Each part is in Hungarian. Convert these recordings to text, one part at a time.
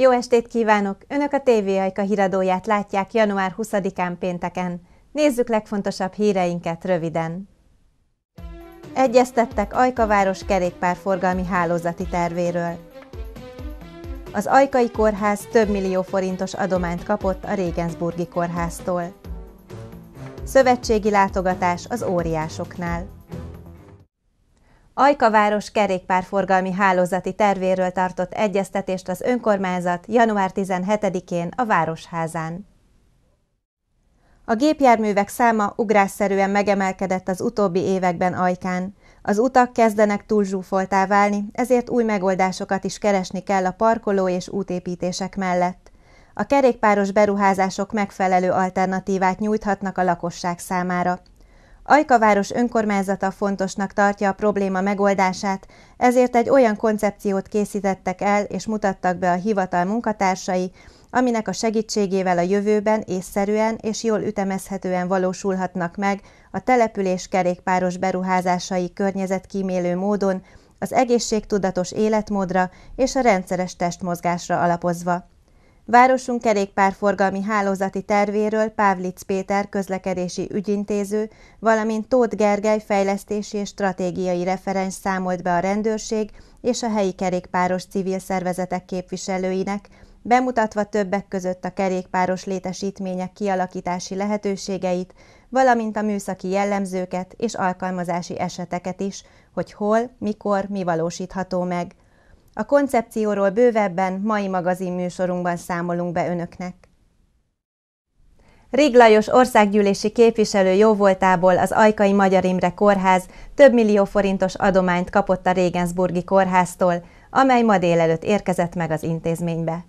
Jó estét kívánok! Önök a TV Ajka híradóját látják január 20-án pénteken. Nézzük legfontosabb híreinket röviden. Egyeztettek város kerékpárforgalmi hálózati tervéről. Az Ajkai Kórház több millió forintos adományt kapott a Regensburgi Kórháztól. Szövetségi látogatás az óriásoknál. Ajkaváros kerékpárforgalmi hálózati tervéről tartott egyeztetést az önkormányzat január 17-én a Városházán. A gépjárművek száma ugrásszerűen megemelkedett az utóbbi években Ajkán. Az utak kezdenek túlzsúfoltá válni, ezért új megoldásokat is keresni kell a parkoló és útépítések mellett. A kerékpáros beruházások megfelelő alternatívát nyújthatnak a lakosság számára, Ajkaváros önkormányzata fontosnak tartja a probléma megoldását, ezért egy olyan koncepciót készítettek el és mutattak be a hivatal munkatársai, aminek a segítségével a jövőben észszerűen és jól ütemezhetően valósulhatnak meg a település kerékpáros beruházásai környezetkímélő módon, az egészségtudatos életmódra és a rendszeres testmozgásra alapozva. Városunk kerékpárforgalmi hálózati tervéről Pávlic Péter közlekedési ügyintéző, valamint Tóth Gergely fejlesztési és stratégiai referens számolt be a rendőrség és a helyi kerékpáros civil szervezetek képviselőinek, bemutatva többek között a kerékpáros létesítmények kialakítási lehetőségeit, valamint a műszaki jellemzőket és alkalmazási eseteket is, hogy hol, mikor, mi valósítható meg – a koncepcióról bővebben mai magazin műsorunkban számolunk be önöknek. Rig Lajos országgyűlési képviselő jóvoltából az Ajkai Magyar Imre Kórház több millió forintos adományt kapott a Regensburgi Kórháztól, amely ma délelőtt érkezett meg az intézménybe.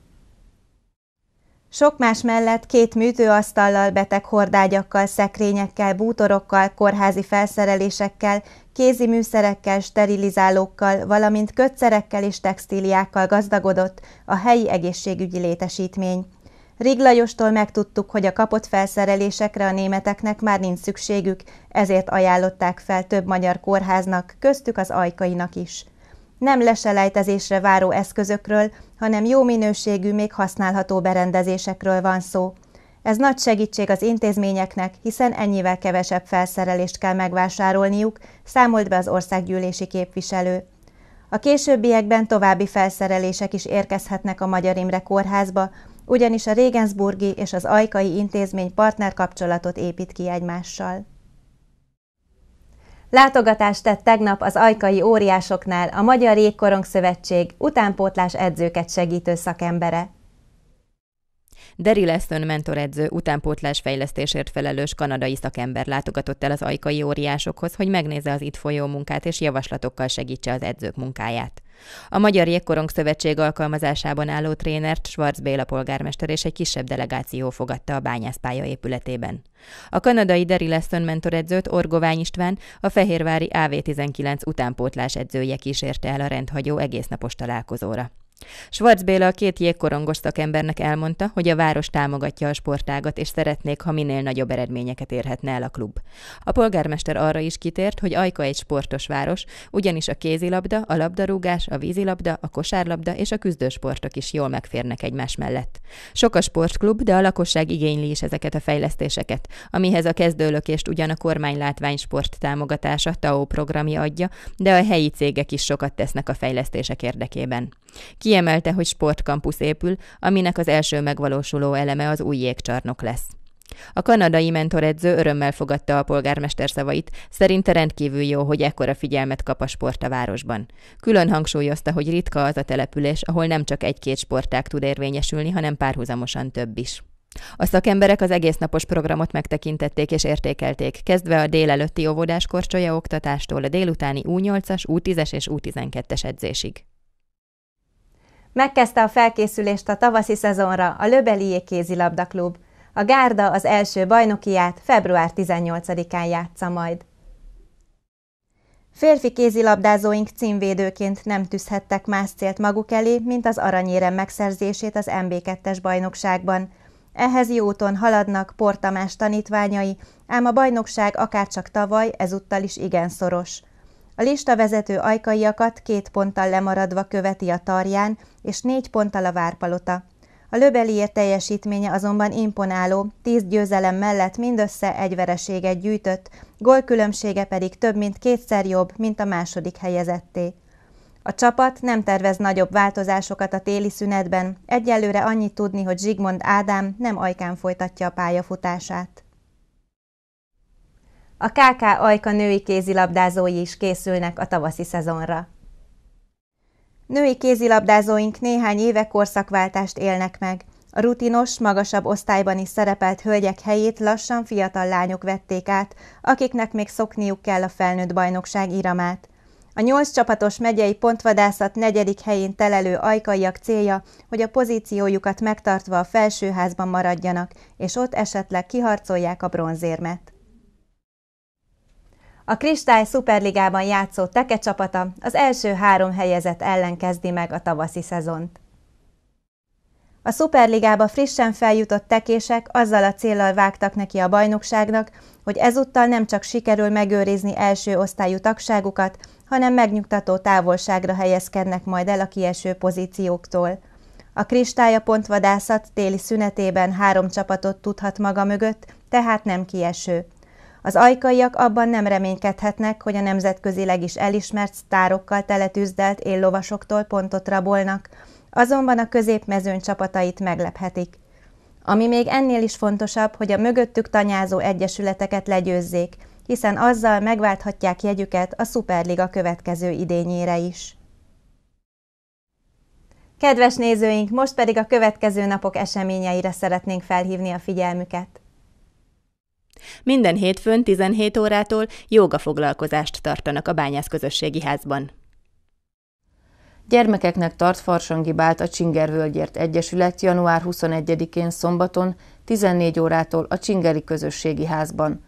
Sok más mellett két műtőasztallal, beteg hordágyakkal, szekrényekkel, bútorokkal, kórházi felszerelésekkel, kézi műszerekkel, sterilizálókkal, valamint kötszerekkel és textíliákkal gazdagodott a helyi egészségügyi létesítmény. Riglajostól megtudtuk, hogy a kapott felszerelésekre a németeknek már nincs szükségük, ezért ajánlották fel több magyar kórháznak, köztük az ajkainak is nem leselejtezésre váró eszközökről, hanem jó minőségű, még használható berendezésekről van szó. Ez nagy segítség az intézményeknek, hiszen ennyivel kevesebb felszerelést kell megvásárolniuk, számolt be az országgyűlési képviselő. A későbbiekben további felszerelések is érkezhetnek a Magyar Imre kórházba, ugyanis a Regensburgi és az Ajkai intézmény partnerkapcsolatot épít ki egymással. Látogatást tett tegnap az ajkai óriásoknál a Magyar Jégkorong Szövetség utánpótlás edzőket segítő szakembere. Deri Lesson mentoredző utánpótlás fejlesztésért felelős kanadai szakember látogatott el az ajkai óriásokhoz, hogy megnézze az itt folyó munkát és javaslatokkal segítse az edzők munkáját. A Magyar Jégkorong Szövetség alkalmazásában álló trénert Schwarz Béla polgármester és egy kisebb delegáció fogadta a bányászpálya épületében. A kanadai Deri Lesson mentoredzőt Orgovány István, a Fehérvári AV19 utánpótlás edzője kísérte el a rendhagyó egésznapos találkozóra. Schwarz Béla a két jégkorongos szakembernek elmondta, hogy a város támogatja a sportágat, és szeretnék, ha minél nagyobb eredményeket érhetne el a klub. A polgármester arra is kitért, hogy Ajka egy sportos város, ugyanis a kézilabda, a labdarúgás, a vízilabda, a kosárlabda és a küzdősportok is jól megférnek egymás mellett. Sok a sportklub, de a lakosság igényli is ezeket a fejlesztéseket, amihez a kezdőlökést ugyan a kormánylátvány sport támogatása, TAO programja adja, de a helyi cégek is sokat tesznek a fejlesztések érdekében. Kiemelte, hogy sportkampusz épül, aminek az első megvalósuló eleme az új jégcsarnok lesz. A kanadai mentoredző örömmel fogadta a polgármester szavait, szerinte rendkívül jó, hogy ekkora figyelmet kap a sport a városban. Külön hangsúlyozta, hogy ritka az a település, ahol nem csak egy-két sporták tud érvényesülni, hanem párhuzamosan több is. A szakemberek az egész napos programot megtekintették és értékelték, kezdve a délelőtti óvodás korcsolya oktatástól a délutáni U8-as, U10-es és U12-es edzésig. Megkezdte a felkészülést a tavaszi szezonra a Löbelié kézilabda klub. A Gárda az első bajnokiát február 18-án játsza majd. Férfi kézilabdázóink címvédőként nem tűzhettek más célt maguk elé, mint az aranyérem megszerzését az MB2-es bajnokságban. Ehhez jóton haladnak Portamás tanítványai, ám a bajnokság akárcsak tavaly ezúttal is igen szoros. A lista vezető ajkaiakat két ponttal lemaradva követi a Tarján, és négy ponttal a Várpalota. A löbeliér teljesítménye azonban imponáló, tíz győzelem mellett mindössze egy vereséget gyűjtött, gólkülönbsége pedig több mint kétszer jobb, mint a második helyezetté. A csapat nem tervez nagyobb változásokat a téli szünetben, egyelőre annyit tudni, hogy Zsigmond Ádám nem ajkán folytatja a pályafutását. A KK Ajka női kézilabdázói is készülnek a tavaszi szezonra. Női kézilabdázóink néhány éve korszakváltást élnek meg. A rutinos, magasabb osztályban is szerepelt hölgyek helyét lassan fiatal lányok vették át, akiknek még szokniuk kell a felnőtt bajnokság iramát. A nyolc csapatos megyei pontvadászat negyedik helyén telelő ajkaiak célja, hogy a pozíciójukat megtartva a felsőházban maradjanak, és ott esetleg kiharcolják a bronzérmet. A Kristály Szuperligában játszó Teke csapata az első három helyezett ellen kezdi meg a tavaszi szezont. A Szuperligába frissen feljutott tekések azzal a céllal vágtak neki a bajnokságnak, hogy ezúttal nem csak sikerül megőrizni első osztályú tagságukat, hanem megnyugtató távolságra helyezkednek majd el a kieső pozícióktól. A kristálya pontvadászat téli szünetében három csapatot tudhat maga mögött, tehát nem kieső. Az ajkaiak abban nem reménykedhetnek, hogy a nemzetközileg is elismert sztárokkal teletűzdelt éllovasoktól pontot rabolnak, azonban a középmezőn csapatait meglephetik. Ami még ennél is fontosabb, hogy a mögöttük tanyázó egyesületeket legyőzzék, hiszen azzal megválthatják jegyüket a Superliga következő idényére is. Kedves nézőink, most pedig a következő napok eseményeire szeretnénk felhívni a figyelmüket minden hétfőn 17 órától jóga foglalkozást tartanak a bányász közösségi házban. Gyermekeknek tart farsangi bált a Csingervölgyért Egyesület január 21-én szombaton 14 órától a Csingeri Közösségi Házban.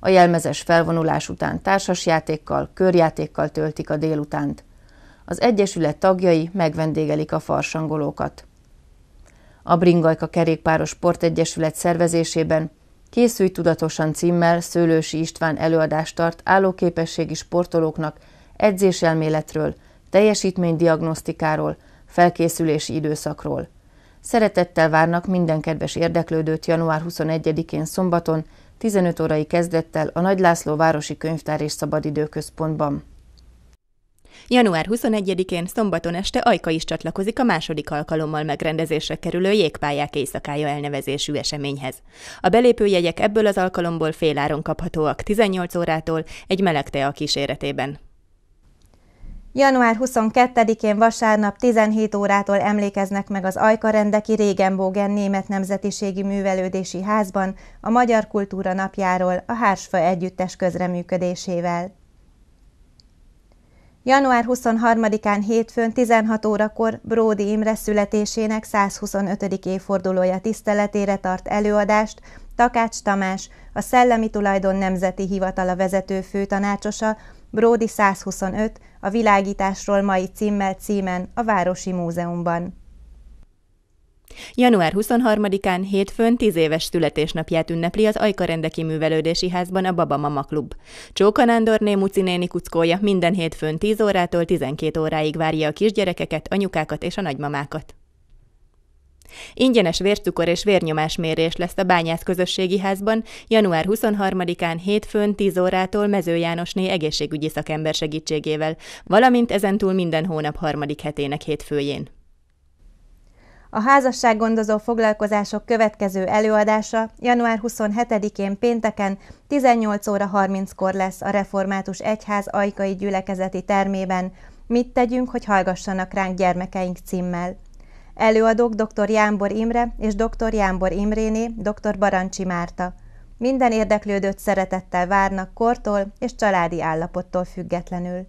A jelmezes felvonulás után társasjátékkal, körjátékkal töltik a délutánt. Az Egyesület tagjai megvendégelik a farsangolókat. A Bringajka Kerékpáros Sportegyesület szervezésében Készülj tudatosan címmel Szőlősi István előadást tart állóképességi sportolóknak edzéselméletről, teljesítménydiagnosztikáról, felkészülési időszakról. Szeretettel várnak minden kedves érdeklődőt január 21-én szombaton 15 órai kezdettel a Nagy László Városi Könyvtár és Szabadidőközpontban. Január 21-én szombaton este Ajka is csatlakozik a második alkalommal megrendezésre kerülő jégpályák éjszakája elnevezésű eseményhez. A belépőjegyek ebből az alkalomból féláron kaphatóak 18 órától egy meleg tea kíséretében. Január 22-én vasárnap 17 órától emlékeznek meg az rendeki Régenbogen Német Nemzetiségi Művelődési Házban a Magyar Kultúra Napjáról a Hársfa Együttes közreműködésével. Január 23-án hétfőn 16 órakor Bródi Imre születésének 125. évfordulója tiszteletére tart előadást Takács Tamás, a Szellemi Tulajdon Nemzeti Hivatala vezető főtanácsosa, Bródi 125, a világításról mai címmel címen a Városi Múzeumban. Január 23-án hétfőn 10 éves születésnapját ünnepli az Ajkarendeki Művelődési Házban a Baba Mama Klub. Csóka Nándorné Muci néni kuckója minden hétfőn 10 órától 12 óráig várja a kisgyerekeket, anyukákat és a nagymamákat. Ingyenes vércukor és vérnyomásmérés lesz a Bányász Közösségi Házban január 23-án hétfőn 10 órától Mező Jánosné egészségügyi szakember segítségével, valamint ezentúl minden hónap harmadik hetének hétfőjén. A házassággondozó foglalkozások következő előadása január 27-én pénteken 18 óra 30-kor lesz a Református Egyház Ajkai Gyülekezeti termében. Mit tegyünk, hogy hallgassanak ránk gyermekeink címmel. Előadók dr. Jámbor Imre és dr. Jámbor Imréné, dr. Barancsi Márta. Minden érdeklődőt szeretettel várnak kortól és családi állapottól függetlenül.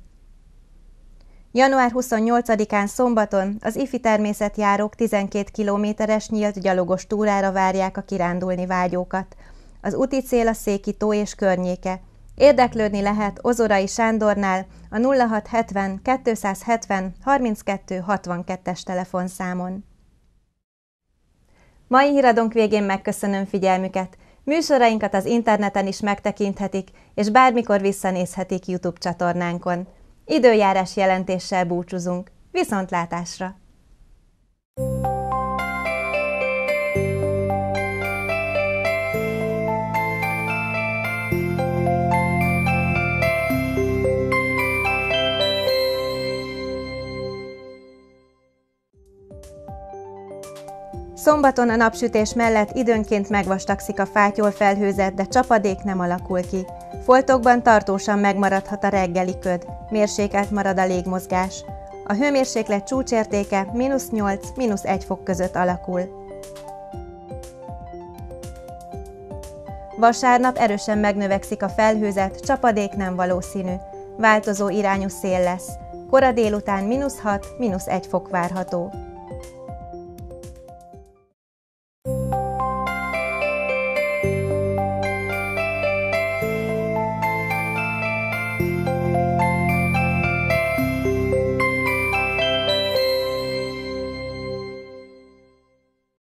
Január 28-án szombaton az ifi természetjárók 12 kilométeres nyílt gyalogos túrára várják a kirándulni vágyókat. Az úti cél a Széki tó és környéke. Érdeklődni lehet Ozorai Sándornál a 0670 270 32 62-es telefonszámon. Mai híradónk végén megköszönöm figyelmüket. Műsorainkat az interneten is megtekinthetik, és bármikor visszanézhetik YouTube csatornánkon. Időjárás jelentéssel búcsúzunk. Viszontlátásra! Szombaton a napsütés mellett időnként megvastagszik a fátyol felhőzet, de csapadék nem alakul ki. Foltokban tartósan megmaradhat a reggeli köd, mérsékelt marad a légmozgás. A hőmérséklet csúcsértéke mínusz 8-1 fok között alakul. Vasárnap erősen megnövekszik a felhőzet, csapadék nem valószínű. Változó irányú szél lesz. Kora délután mínusz 6, mínusz 1 fok várható.